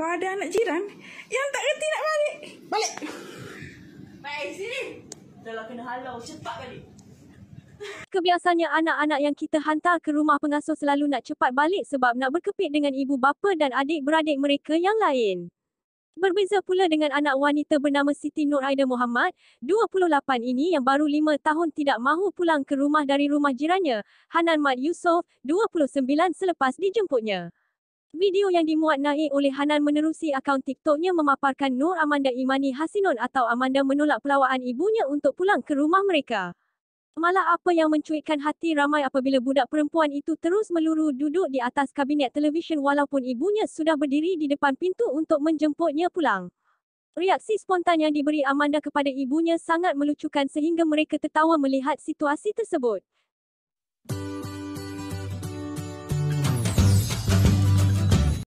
kau ada anak jiran yang tak kerti nak balik. Balik. Baik sini. Dah lah kena halau. Cepat balik. Kebiasaannya anak-anak yang kita hantar ke rumah pengasuh selalu nak cepat balik sebab nak berkepit dengan ibu bapa dan adik-beradik mereka yang lain. Berbeza pula dengan anak wanita bernama Siti Nur Aida Muhammad, 28 ini yang baru 5 tahun tidak mahu pulang ke rumah dari rumah jirannya, Hanan Mat Yusof, 29 selepas dijemputnya. Video yang dimuat naik oleh Hanan menerusi akaun TikToknya memaparkan Nur Amanda Imani Hasinon atau Amanda menolak pelawaan ibunya untuk pulang ke rumah mereka. Malah apa yang mencuitkan hati ramai apabila budak perempuan itu terus meluru duduk di atas kabinet televisyen walaupun ibunya sudah berdiri di depan pintu untuk menjemputnya pulang. Reaksi spontan yang diberi Amanda kepada ibunya sangat melucukan sehingga mereka tertawa melihat situasi tersebut.